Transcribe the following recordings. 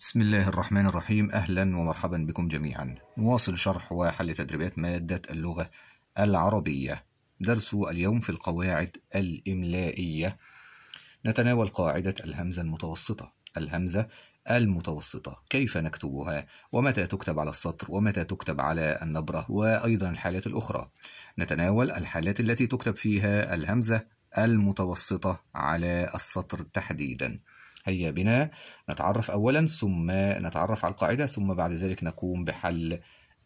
بسم الله الرحمن الرحيم أهلا ومرحبا بكم جميعا نواصل شرح وحل تدريبات مادة اللغة العربية درس اليوم في القواعد الإملائية نتناول قاعدة الهمزة المتوسطة الهمزة المتوسطة كيف نكتبها ومتى تكتب على السطر ومتى تكتب على النبرة وأيضا الحالات الأخرى نتناول الحالات التي تكتب فيها الهمزة المتوسطة على السطر تحديداً هيا بنا نتعرف أولا ثم نتعرف على القاعدة ثم بعد ذلك نقوم بحل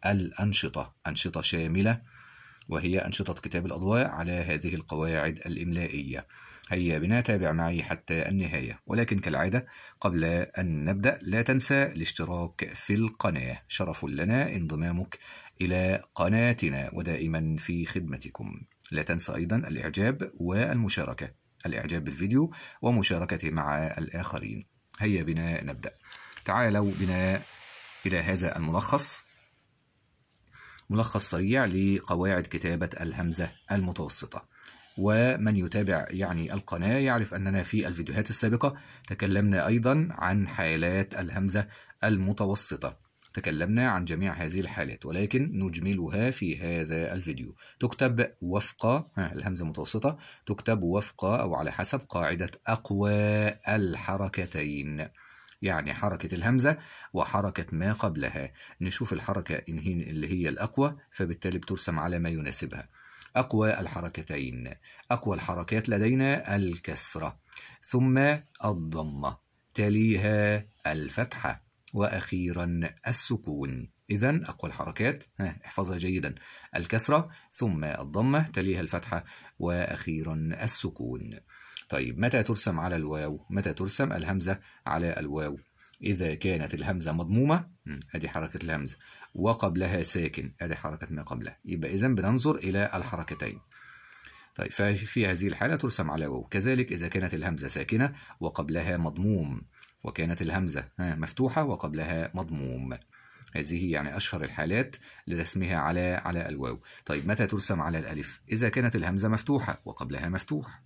الأنشطة أنشطة شاملة وهي أنشطة كتاب الأضواء على هذه القواعد الإملائية هيا بنا تابع معي حتى النهاية ولكن كالعادة قبل أن نبدأ لا تنسى الاشتراك في القناة شرف لنا انضمامك إلى قناتنا ودائما في خدمتكم لا تنسى أيضا الإعجاب والمشاركة الإعجاب بالفيديو ومشاركته مع الآخرين هيا بنا نبدأ تعالوا بنا إلى هذا الملخص ملخص سريع لقواعد كتابة الهمزة المتوسطة ومن يتابع يعني القناة يعرف أننا في الفيديوهات السابقة تكلمنا أيضا عن حالات الهمزة المتوسطة تكلمنا عن جميع هذه الحالات ولكن نجملها في هذا الفيديو تكتب وفق الهمزة متوسطة تكتب وفق أو على حسب قاعدة أقوى الحركتين يعني حركة الهمزة وحركة ما قبلها نشوف الحركة إن هي اللي هي الأقوى فبالتالي بترسم على ما يناسبها أقوى الحركتين أقوى الحركات لدينا الكسرة ثم الضمة تليها الفتحة وأخيرا السكون إذا أقوى الحركات ها احفظها جيدا الكسرة ثم الضمة تليها الفتحة وأخيرا السكون طيب متى ترسم على الواو متى ترسم الهمزة على الواو إذا كانت الهمزة مضمومة أدي حركة الهمزة وقبلها ساكن أدي حركة ما قبلها يبقى إذا بننظر إلى الحركتين طيب ففي هذه الحالة ترسم على واو كذلك إذا كانت الهمزة ساكنة وقبلها مضموم وكانت الهمزة مفتوحة وقبلها مضموم هذه يعني أشهر الحالات لرسمها على على الواو طيب متى ترسم على الألف؟ إذا كانت الهمزة مفتوحة وقبلها مفتوح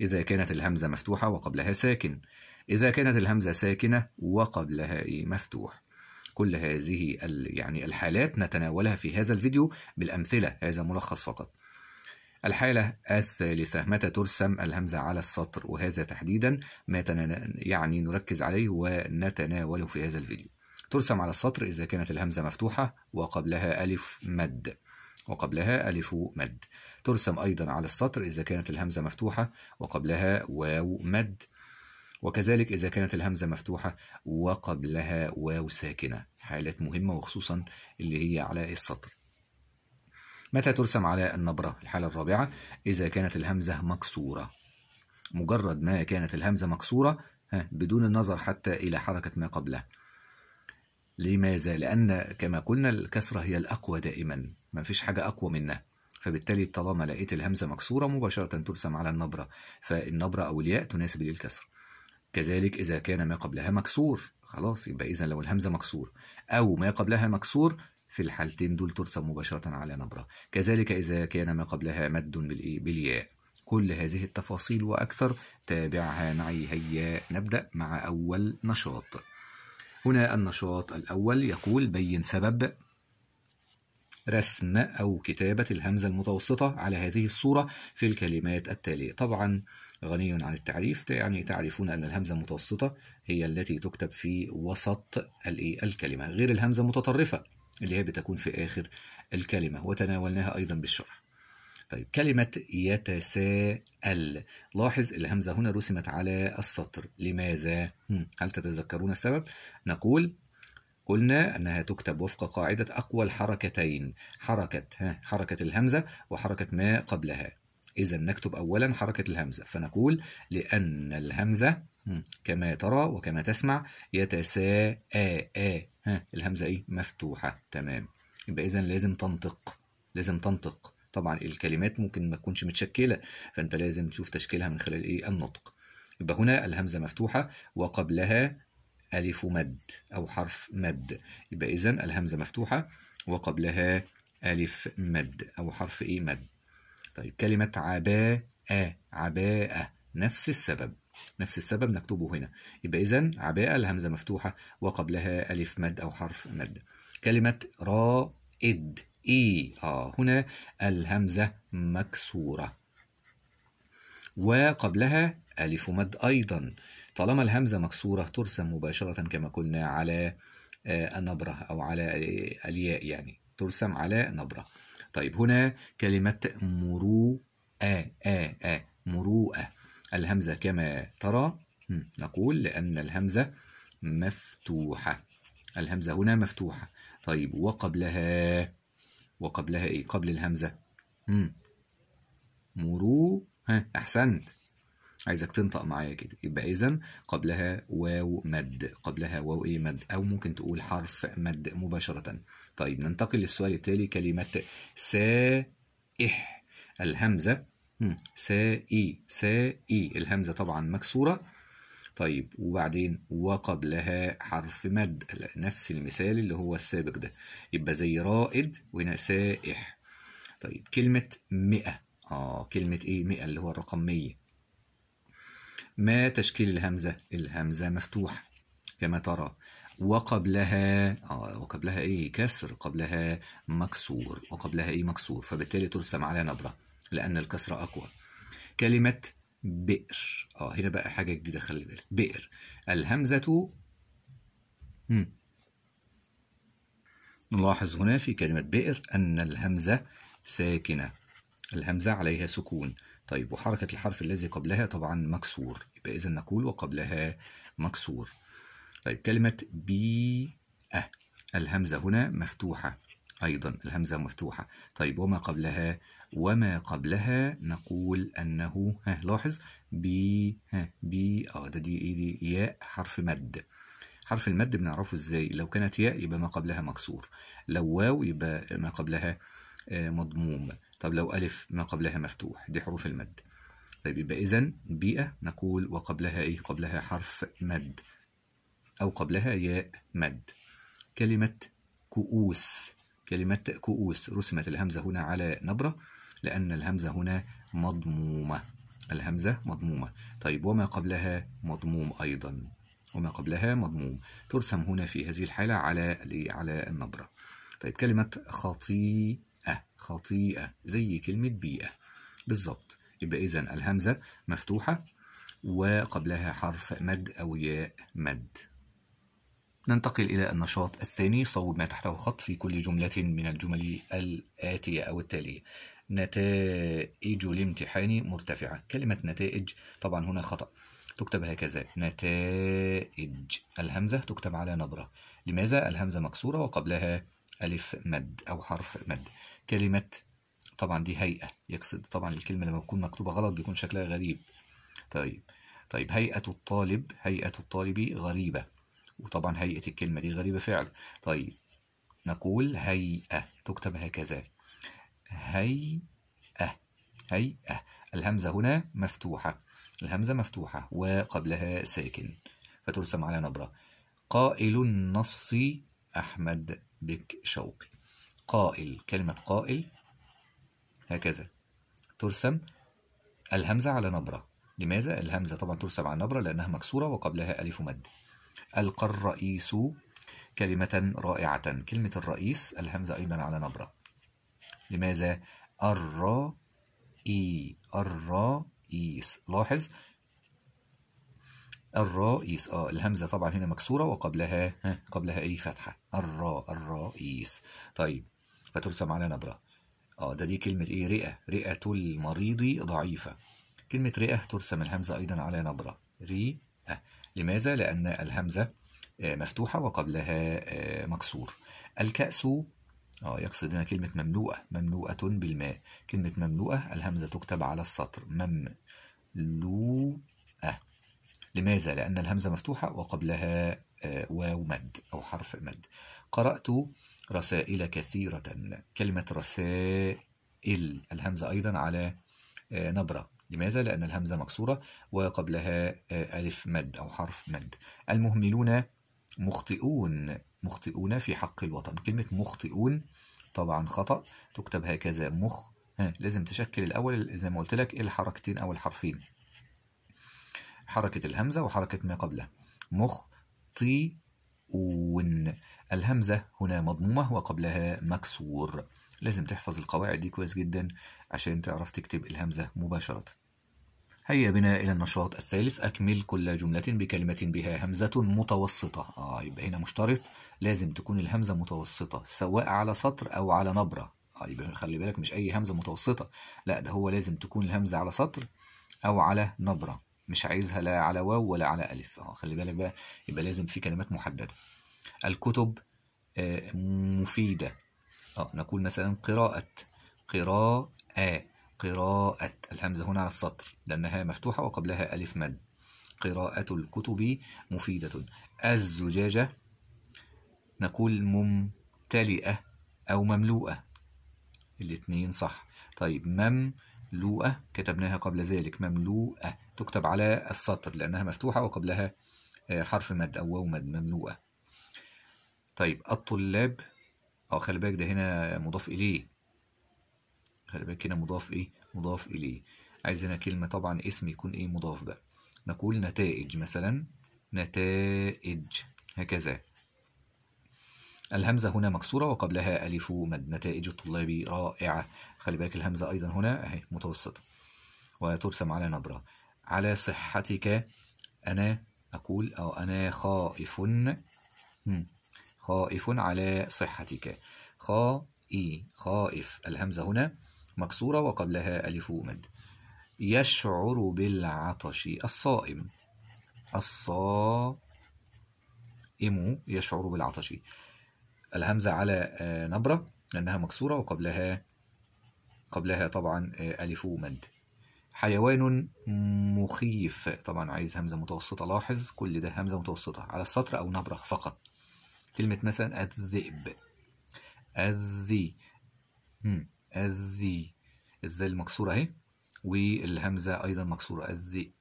إذا كانت الهمزة مفتوحة وقبلها ساكن إذا كانت الهمزة ساكنة وقبلها إيه مفتوح كل هذه يعني الحالات نتناولها في هذا الفيديو بالأمثلة هذا ملخص فقط الحالة الثالثة متى ترسم الهمزة على السطر وهذا تحديدا ما يعني نركز عليه ونتناوله في هذا الفيديو ترسم على السطر إذا كانت الهمزة مفتوحة وقبلها ألف مد وقبلها ألف مد ترسم أيضا على السطر إذا كانت الهمزة مفتوحة وقبلها واو مد وكذلك إذا كانت الهمزة مفتوحة وقبلها واو ساكنة حالات مهمة وخصوصا اللي هي على السطر متى ترسم على النبرة الحالة الرابعة إذا كانت الهمزة مكسورة مجرد ما كانت الهمزة مكسورة بدون النظر حتى إلى حركة ما قبلها لماذا؟ لأن كما قلنا الكسرة هي الأقوى دائما ما فيش حاجة أقوى منها فبالتالي طالما لقيت الهمزة مكسورة مباشرة ترسم على النبرة فالنبرة أو الياء تناسب للكسر كذلك إذا كان ما قبلها مكسور خلاص يبقى إذا لو الهمزة مكسور أو ما قبلها مكسور في الحالتين دول ترسم مباشرة على نبرة كذلك إذا كان ما قبلها مد بالياء كل هذه التفاصيل وأكثر تابعها معي هيا نبدأ مع أول نشاط هنا النشاط الأول يقول بين سبب رسم أو كتابة الهمزة المتوسطة على هذه الصورة في الكلمات التالية طبعا غني عن التعريف يعني تعرفون أن الهمزة المتوسطة هي التي تكتب في وسط الكلمة غير الهمزة المتطرفة اللي هي بتكون في آخر الكلمة وتناولناها أيضا بالشرح طيب كلمة يتساءل لاحظ الهمزة هنا رسمت على السطر لماذا؟ هل تتذكرون السبب؟ نقول قلنا أنها تكتب وفق قاعدة أقوى الحركتين حركة ها حركة الهمزة وحركة ما قبلها إذا نكتب أولا حركة الهمزة فنقول لأن الهمزة كما ترى وكما تسمع يتساءى ها الهمزة إيه مفتوحة تمام يبقى إذا لازم تنطق لازم تنطق طبعا الكلمات ممكن ما تكونش متشكلة فأنت لازم تشوف تشكيلها من خلال إيه النطق يبقى هنا الهمزة مفتوحة وقبلها ألف مد أو حرف مد يبقى إذا الهمزة مفتوحة وقبلها ألف مد أو حرف إيه مد طيب كلمة عباءة عباءة نفس السبب نفس السبب نكتبه هنا يبقى إذا عباءة الهمزة مفتوحة وقبلها ألف مد أو حرف مد كلمة رائد إي آه هنا الهمزة مكسورة وقبلها ألف مد أيضا طالما الهمزة مكسورة ترسم مباشرة كما قلنا على آه، النبرة أو على آه، الياء يعني ترسم على نبرة طيب هنا كلمة مروءة مروءة الهمزة كما ترى نقول لأن الهمزة مفتوحة الهمزة هنا مفتوحة طيب وقبلها وقبلها إيه قبل الهمزة مروءة أحسنت عايزك تنطق معايا كده يبقى إذا قبلها واو مد قبلها واو إيه مد أو ممكن تقول حرف مد مباشرة طيب ننتقل للسؤال التالي كلمة إه. سائح الهمزة سائي سائي الهمزة طبعا مكسورة طيب وبعدين وقبلها حرف مد نفس المثال اللي هو السابق ده يبقى زي رائد وهنا سائح إه. طيب كلمة مئة آه كلمة إيه مئة اللي هو الرقم مية ما تشكيل الهمزة الهمزة مفتوحة كما ترى وقبلها آه، وقبلها ايه كسر قبلها مكسور وقبلها ايه مكسور فبالتالي ترسم على نبرة لأن الكسر أقوى كلمة بئر اه هنا بقى حاجة جديدة خلي بالك بئر الهمزة مم. نلاحظ هنا في كلمة بئر أن الهمزة ساكنة الهمزة عليها سكون طيب وحركة الحرف الذي قبلها طبعا مكسور يبقى إذا نقول وقبلها مكسور طيب كلمة بي أه الهمزة هنا مفتوحة أيضا الهمزة مفتوحة طيب وما قبلها وما قبلها نقول أنه ها لاحظ بي ها بي أه ده دي إيه دي ياء حرف مد حرف المد بنعرفه إزاي لو كانت ياء يبقى ما قبلها مكسور لو واو يبقى ما قبلها آه، مضموم طب لو ألف ما قبلها مفتوح دي حروف المد طيب يبقى إذا بيئة نقول وقبلها إيه قبلها حرف مد أو قبلها ياء مد كلمة كؤوس كلمة كؤوس رسمت الهمزة هنا على نبرة لأن الهمزة هنا مضمومة الهمزة مضمومة طيب وما قبلها مضموم أيضا وما قبلها مضموم ترسم هنا في هذه الحالة على على النبرة طيب كلمة خطيئة خطيئة زي كلمة بيئة بالظبط يبقى إذا الهمزة مفتوحة وقبلها حرف مد أو ياء مد ننتقل إلى النشاط الثاني صوب ما تحته خط في كل جملة من الجمل الآتية أو التالية نتائج الامتحان مرتفعة كلمة نتائج طبعا هنا خطأ تكتب هكذا نتائج الهمزة تكتب على نبرة لماذا الهمزة مكسورة وقبلها ألف مد أو حرف مد كلمة طبعا دي هيئة يقصد طبعا الكلمة لما تكون مكتوبة غلط بيكون شكلها غريب طيب طيب هيئة الطالب هيئة الطالب غريبة وطبعا هيئة الكلمة دي غريبة فعل طيب نقول هيئة تكتب هكذا هيئة هيئة الهمزة هنا مفتوحة الهمزة مفتوحة وقبلها ساكن فترسم على نبرة قائل النص أحمد بك شوقي قائل كلمة قائل هكذا ترسم الهمزة على نبرة لماذا؟ الهمزة طبعا ترسم على نبرة لأنها مكسورة وقبلها ألف مد ألقى الرئيس كلمة رائعة كلمة الرئيس الهمزة أيضا على نبرة لماذا الرائي الرئيس لاحظ الرئيس اه الهمزة طبعا هنا مكسورة وقبلها ها قبلها ايه فتحة الر الرئيس طيب فترسم على نبرة اه ده دي كلمة ايه رئة رئة المريض ضعيفة كلمة رئة ترسم الهمزة أيضا على نبرة رئة لماذا؟ لأن الهمزة آه، مفتوحة وقبلها آه، مكسور الكأس آه، يقصد هنا كلمة مملوءة مملوءة بالماء كلمة مملوءة الهمزة تكتب على السطر مملوءة لماذا؟ لأن الهمزة مفتوحة وقبلها واو مد أو حرف مد قرأت رسائل كثيرة كلمة رسائل الهمزة أيضا على نبرة لماذا؟ لأن الهمزة مكسورة وقبلها آه، ألف مد أو حرف مد المهملون مخطئون مخطئون في حق الوطن كلمة مخطئون طبعا خطأ تكتب هكذا مخ ها لازم تشكل الأول زي ما قلت لك الحركتين أو الحرفين حركة الهمزة وحركة ما قبلها مخطئون الهمزة هنا مضمومة وقبلها مكسور لازم تحفظ القواعد دي كويس جدا عشان تعرف تكتب الهمزة مباشرة هيا بنا إلى النشاط الثالث أكمل كل جملة بكلمة بها همزة متوسطة آه يبقى هنا مشترط لازم تكون الهمزة متوسطة سواء على سطر أو على نبرة آه يبقى خلي بالك مش أي همزة متوسطة لا ده هو لازم تكون الهمزة على سطر أو على نبرة مش عايزها لا على واو ولا على ألف آه خلي بالك بقى يبقى لازم في كلمات محددة الكتب آه مفيدة آه نقول مثلا قراءة قراءة قراءة الهمزة هنا على السطر لأنها مفتوحة وقبلها ألف مد قراءة الكتب مفيدة الزجاجة نقول ممتلئة أو مملوءة الاثنين صح طيب مملوءة كتبناها قبل ذلك مملوءة تكتب على السطر لأنها مفتوحة وقبلها آه، حرف مد أو واو مد مملوءة طيب الطلاب أو آه، خلي بالك ده هنا مضاف إليه خلي بالك هنا مضاف ايه مضاف اليه عايز هنا كلمه طبعا اسم يكون ايه مضاف بقى نقول نتائج مثلا نتائج هكذا الهمزة هنا مكسورة وقبلها ألف مد نتائج الطلاب رائعة خلي بالك الهمزة أيضا هنا أهي متوسطة وترسم على نبرة على صحتك أنا أقول أو أنا خائف خائف على صحتك خائي خائف الهمزة هنا مكسورة وقبلها ألف ومد يشعر بالعطش الصائم الصائم يشعر بالعطش الهمزة على آه، نبرة لأنها مكسورة وقبلها قبلها طبعا آه، ألف ومد حيوان مخيف طبعا عايز همزة متوسطة لاحظ كل ده همزة متوسطة على السطر أو نبرة فقط كلمة مثلا الذئب الذي الذي الذال مكسورة أهي والهمزة أيضا مكسورة الذئب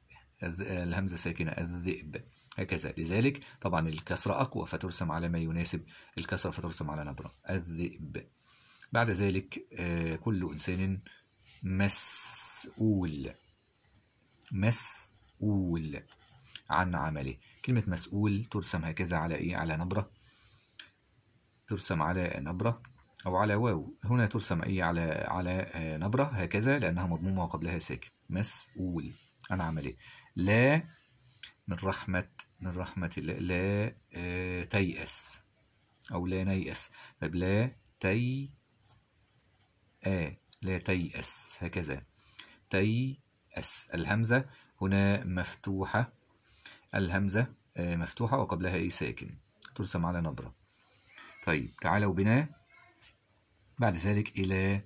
الهمزة ساكنة الذئب هكذا لذلك طبعا الكسرة أقوى فترسم على ما يناسب الكسرة فترسم على نبرة الذئب بعد ذلك آه، كل إنسان مسؤول مسؤول عن عمله كلمة مسؤول ترسم هكذا على إيه على نبرة ترسم على نبرة أو على واو هنا ترسم إيه على على آه، نبرة هكذا لأنها مضمومة وقبلها ساكن مسؤول أنا عامل إيه لا من رحمة من رحمة الله لا آه، تيأس أو لا نيأس طيب لا تي آ آه، لا تيأس هكذا تيأس الهمزة هنا مفتوحة الهمزة مفتوحة وقبلها إيه ساكن ترسم على نبرة طيب تعالوا بنا بعد ذلك إلى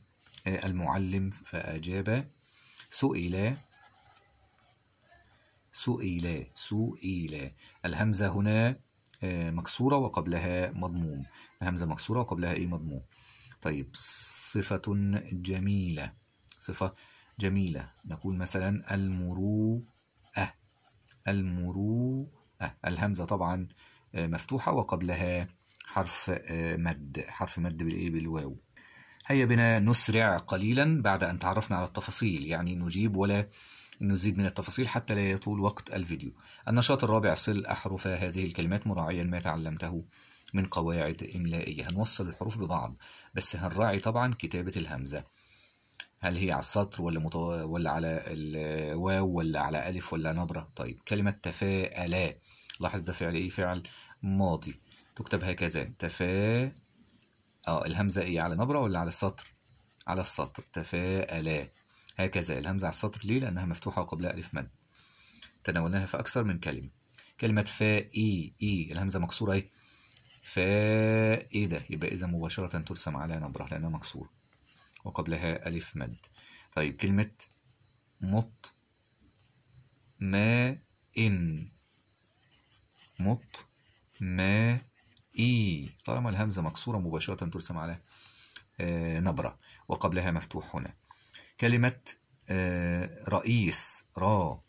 آه، المعلم فأجاب سئل سئل سئل الهمزة هنا آه، مكسورة وقبلها مضموم الهمزة مكسورة وقبلها إيه مضموم طيب صفة جميلة صفة جميلة نقول مثلا المروءة المروءة الهمزة طبعا آه، مفتوحة وقبلها حرف مد حرف مد بالإيه بالواو هيا بنا نسرع قليلا بعد أن تعرفنا على التفاصيل يعني نجيب ولا نزيد من التفاصيل حتى لا يطول وقت الفيديو النشاط الرابع صل أحرف هذه الكلمات مراعيا ما تعلمته من قواعد إملائية هنوصل الحروف ببعض بس هنراعي طبعا كتابة الهمزة هل هي على السطر ولا متو... ولا على الواو ولا على ألف ولا نبرة طيب كلمة تفاءلا لاحظ ده فعل إيه فعل ماضي تكتب هكذا تفاءلا اه الهمزة ايه على نبرة ولا على السطر على السطر تفاءلا هكذا الهمزة على السطر ليه لأنها مفتوحة وقبلها ألف مد تناولناها في أكثر من كلمة كلمة فاء إي إي الهمزة مكسورة إيه ايه ده يبقى إذا مباشرة ترسم على نبرة لأنها مكسورة وقبلها ألف مد طيب كلمة مط ما إن مط ما إي طالما الهمزة مكسورة مباشرة ترسم على آه، نبرة وقبلها مفتوح هنا كلمة آه، رئيس را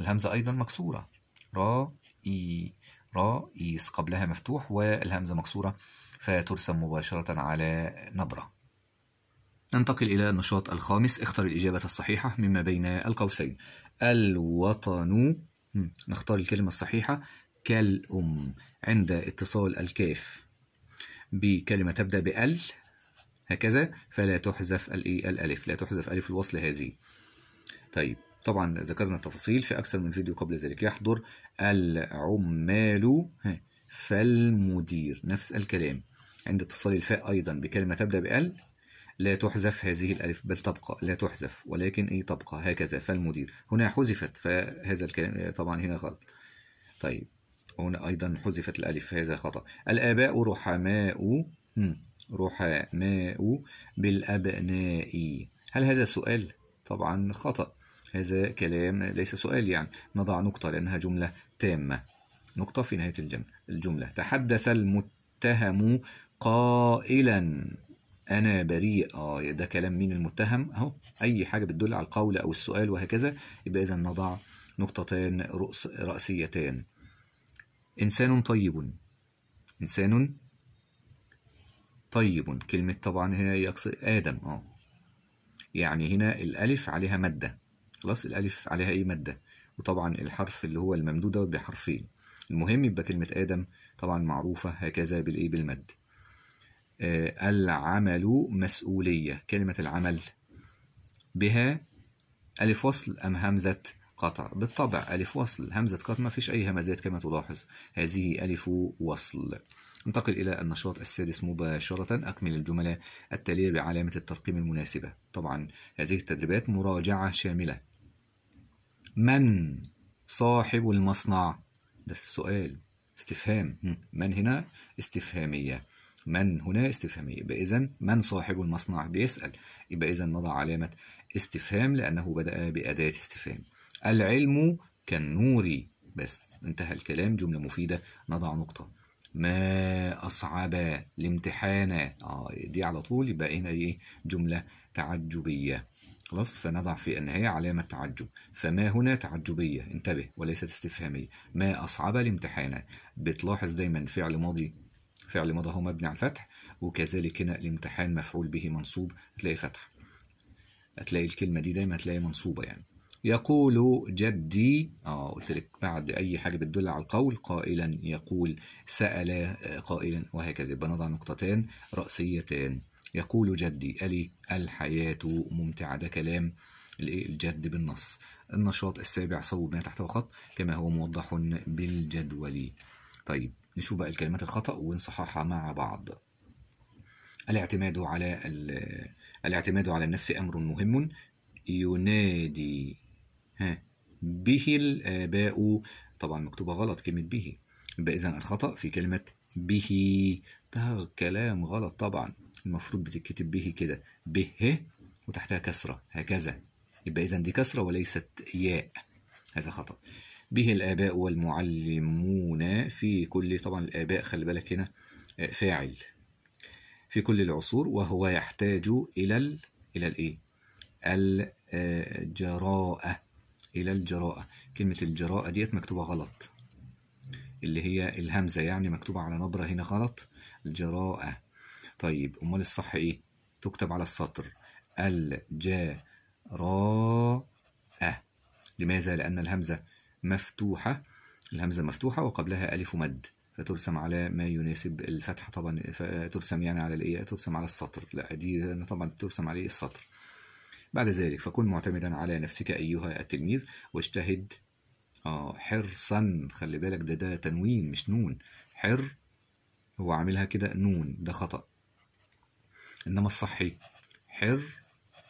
الهمزة أيضا مكسورة را إي رئيس قبلها مفتوح والهمزة مكسورة فترسم مباشرة على نبرة ننتقل إلى النشاط الخامس اختر الإجابة الصحيحة مما بين القوسين الوطن نختار الكلمة الصحيحة كالأم عند اتصال الكاف بكلمة تبدأ بال هكذا فلا تحذف الالف لا تحذف الف الوصل هذه طيب طبعا ذكرنا التفاصيل في اكثر من فيديو قبل ذلك يحضر العمال فالمدير نفس الكلام عند اتصال الفاء ايضا بكلمه تبدا بال لا تحذف هذه الالف بل تبقى لا تحذف ولكن ايه تبقى هكذا فالمدير هنا حذفت فهذا الكلام طبعا هنا غلط طيب هنا أيضا حذفت الألف هذا خطأ الآباء رحماء رحماء بالأبناء هل هذا سؤال؟ طبعا خطأ هذا كلام ليس سؤال يعني نضع نقطة لأنها جملة تامة نقطة في نهاية الجملة, تحدث المتهم قائلا أنا بريء آه ده كلام مين المتهم أهو أي حاجة بتدل على القول أو السؤال وهكذا يبقى إذا نضع نقطتان رأسيتان إنسان طيب إنسان طيب كلمة طبعا هنا يقصد آدم اه يعني هنا الألف عليها مادة خلاص الألف عليها أي مادة وطبعا الحرف اللي هو الممدود دوت بحرفين المهم يبقى كلمة آدم طبعا معروفة هكذا بالإيه بالمد آه العمل مسؤولية كلمة العمل بها ألف وصل أم همزة قطع بالطبع ألف وصل همزة قطع ما فيش أي همزات كما تلاحظ هذه ألف وصل انتقل إلى النشاط السادس مباشرة أكمل الجملة التالية بعلامة الترقيم المناسبة طبعا هذه التدريبات مراجعة شاملة من صاحب المصنع ده السؤال استفهام من هنا استفهامية من هنا استفهامية يبقى إذا من صاحب المصنع بيسأل يبقى إذا نضع علامة استفهام لأنه بدأ بأداة استفهام العلم كالنور بس انتهى الكلام جملة مفيدة نضع نقطة ما أصعب الامتحان آه دي على طول يبقى هنا إيه جملة تعجبية خلاص فنضع في النهاية علامة تعجب فما هنا تعجبية انتبه وليست استفهامية ما أصعب الامتحان بتلاحظ دايما فعل ماضي فعل مضى هو مبني على الفتح وكذلك هنا الامتحان مفعول به منصوب تلاقي فتح هتلاقي الكلمة دي دايما هتلاقي منصوبة يعني يقول جدي اه قلت لك بعد اي حاجه بتدل على القول قائلا يقول سال آه، قائلا وهكذا يبقى نضع نقطتان راسيتان يقول جدي الي الحياه ممتعه ده كلام الجد بالنص النشاط السابع صوب ما تحته خط كما هو موضح بالجدول طيب نشوف بقى الكلمات الخطأ ونصححها مع بعض الاعتماد على الاعتماد على النفس أمر مهم ينادي ها به الآباء طبعا مكتوبة غلط كلمة به يبقى إذا الخطأ في كلمة به ده كلام غلط طبعا المفروض بتتكتب به كده به وتحتها كسرة هكذا يبقى إذا دي كسرة وليست ياء هذا خطأ به الآباء والمعلمون في كل طبعا الآباء خلي بالك هنا آه، فاعل في كل العصور وهو يحتاج إلى الـ إلى الإيه؟ الجراءة إلى الجراءة كلمة الجراءة ديت مكتوبة غلط اللي هي الهمزة يعني مكتوبة على نبرة هنا غلط الجراءة طيب أمال الصح إيه؟ تكتب على السطر الجراءة لماذا؟ لأن الهمزة مفتوحة الهمزة مفتوحة وقبلها ألف مد فترسم على ما يناسب الفتحة طبعا فترسم يعني على الإيه؟ ترسم على السطر لا دي طبعا ترسم عليه إيه؟ السطر بعد ذلك فكن معتمدا على نفسك أيها التلميذ واجتهد آه حرصا خلي بالك ده ده تنوين مش نون حر هو عاملها كده نون ده خطأ إنما الصحي حر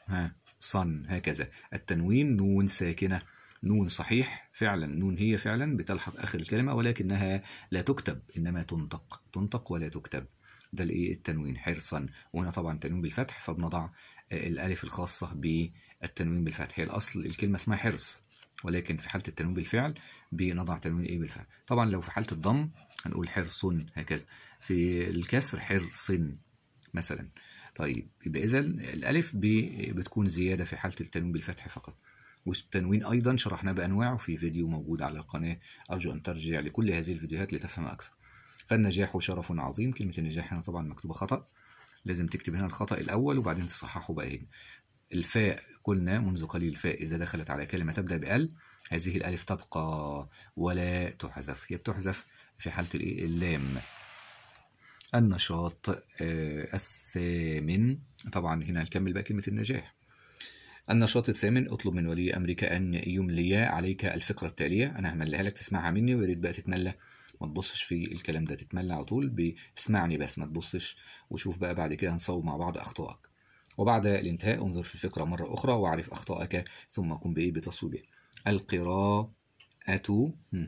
ها صن هكذا التنوين نون ساكنة نون صحيح فعلا نون هي فعلا بتلحق آخر الكلمة ولكنها لا تكتب إنما تنطق تنطق ولا تكتب ده الايه التنوين حرصا وهنا طبعا تنوين بالفتح فبنضع الألف الخاصة بالتنوين بالفتح هي الأصل الكلمة اسمها حرص ولكن في حالة التنوين بالفعل بنضع تنوين إيه بالفعل طبعا لو في حالة الضم هنقول حرص هكذا في الكسر حرص مثلا طيب يبقى إذا الألف بتكون زيادة في حالة التنوين بالفتح فقط والتنوين أيضا شرحناه بأنواعه في فيديو موجود على القناة أرجو أن ترجع لكل هذه الفيديوهات لتفهم أكثر فالنجاح شرف عظيم كلمة النجاح هنا طبعا مكتوبة خطأ لازم تكتب هنا الخطأ الأول وبعدين تصححه بقى هنا الفاء قلنا منذ قليل الفاء إذا دخلت على كلمة تبدأ بأل هذه الألف تبقى ولا تحذف هي بتحذف في حالة الإيه اللام النشاط آه، الثامن طبعا هنا هنكمل بقى كلمة النجاح النشاط الثامن اطلب من ولي امرك ان يملي عليك الفقره التاليه انا همليها لك تسمعها مني ويا ريت بقى تتملى ما تبصش في الكلام ده تتملى على طول باسمعني بس ما تبصش وشوف بقى بعد كده هنصوب مع بعض اخطائك وبعد الانتهاء انظر في الفكره مره اخرى واعرف اخطائك ثم قم بايه بتصويبها القراءة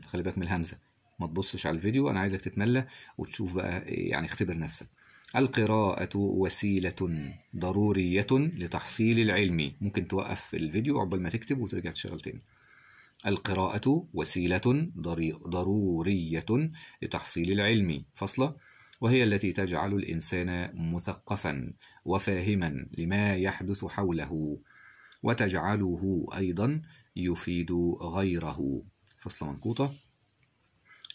خلي بالك من الهمزة ما تبصش على الفيديو أنا عايزك تتملى وتشوف بقى يعني اختبر نفسك القراءة وسيلة ضرورية لتحصيل العلم ممكن توقف الفيديو عقبال ما تكتب وترجع تشتغل تاني القراءة وسيلة ضرورية لتحصيل العلم فصلة وهي التي تجعل الإنسان مثقفا وفاهما لما يحدث حوله وتجعله أيضا يفيد غيره فصلة منقوطة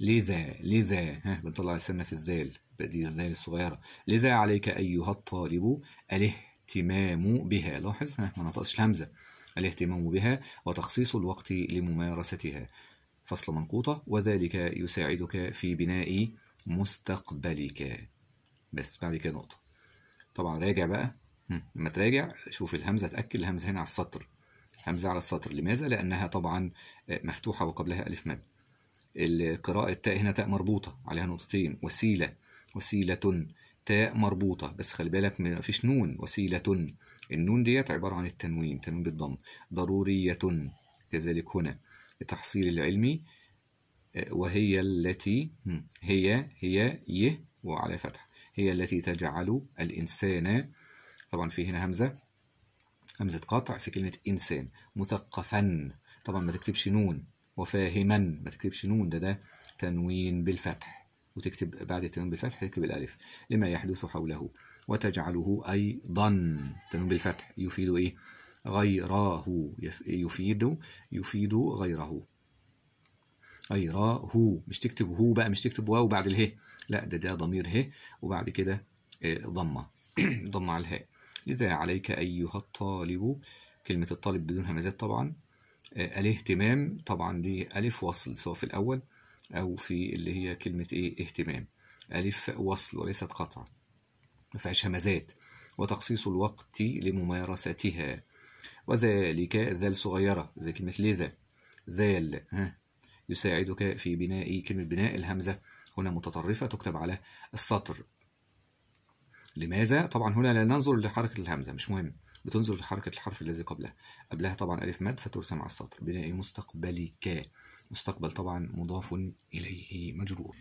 لذا لذا ها بنطلع لساننا في الذال دي الذال الصغيرة لذا عليك أيها الطالب الاهتمام بها لاحظ ها ما نطقش الهمزة الاهتمام بها وتخصيص الوقت لممارستها فصل منقوطة وذلك يساعدك في بناء مستقبلك بس بعد كده نقطة طبعا راجع بقى لما تراجع شوف الهمزة تأكد الهمزة هنا على السطر همزة على السطر لماذا؟ لأنها طبعا مفتوحة وقبلها ألف مد القراءة التاء هنا تاء مربوطة عليها نقطتين وسيلة وسيلة تاء مربوطة بس خلي بالك مفيش نون وسيلة النون ديت عبارة عن التنوين تنوين بالضم ضرورية كذلك هنا لتحصيل العلم آه، وهي التي هي هي ي وعلى فتح هي التي تجعل الإنسان طبعا في هنا همزة همزة قطع في كلمة إنسان مثقفا طبعا ما تكتبش نون وفاهما ما تكتبش نون ده ده تنوين بالفتح وتكتب بعد التنوين بالفتح تكتب الألف لما يحدث حوله وتجعله أيضا بالفتح يفيد إيه؟ غيره يفيد يفيد غيره غيره مش تكتب هو بقى مش تكتب واو بعد اله لا ده ده ضمير ه وبعد كده آه، ضمه ضمه على الهاء لذا عليك ايها الطالب كلمه الطالب بدون همزات طبعا آه، الاهتمام طبعا دي الف وصل سواء في الاول او في اللي هي كلمه ايه اهتمام الف وصل وليست قطع ما فيهاش همزات وتخصيص الوقت لممارستها وذلك ذال صغيرة زي كلمة لذا ذال ها يساعدك في بناء كلمة بناء الهمزة هنا متطرفة تكتب على السطر لماذا؟ طبعا هنا لا ننظر لحركة الهمزة مش مهم بتنظر لحركة الحرف الذي قبلها قبلها طبعا ألف مد فترسم على السطر بناء مستقبلك مستقبل طبعا مضاف إليه مجرور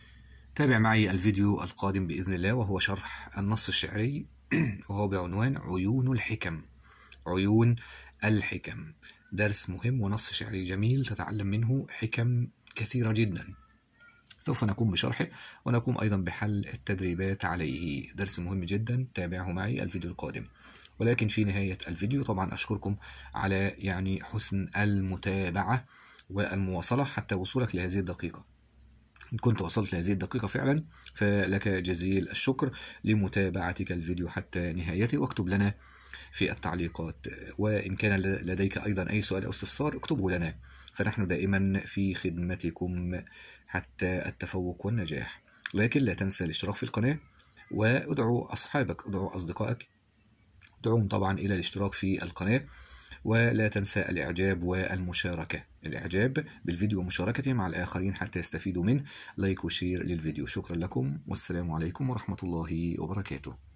تابع معي الفيديو القادم بإذن الله وهو شرح النص الشعري وهو بعنوان عيون الحكم عيون الحكم درس مهم ونص شعري جميل تتعلم منه حكم كثيرة جدا سوف نقوم بشرحه ونقوم أيضا بحل التدريبات عليه درس مهم جدا تابعه معي الفيديو القادم ولكن في نهاية الفيديو طبعا أشكركم على يعني حسن المتابعة والمواصلة حتى وصولك لهذه الدقيقة إن كنت وصلت لهذه الدقيقة فعلا فلك جزيل الشكر لمتابعتك الفيديو حتى نهايته واكتب لنا في التعليقات وإن كان لديك أيضا أي سؤال أو استفسار اكتبه لنا فنحن دائما في خدمتكم حتى التفوق والنجاح لكن لا تنسى الاشتراك في القناة وادعوا أصحابك ادعوا أصدقائك ادعوهم طبعا إلى الاشتراك في القناة ولا تنسى الإعجاب والمشاركة الإعجاب بالفيديو ومشاركته مع الآخرين حتى يستفيدوا منه لايك وشير للفيديو شكرا لكم والسلام عليكم ورحمة الله وبركاته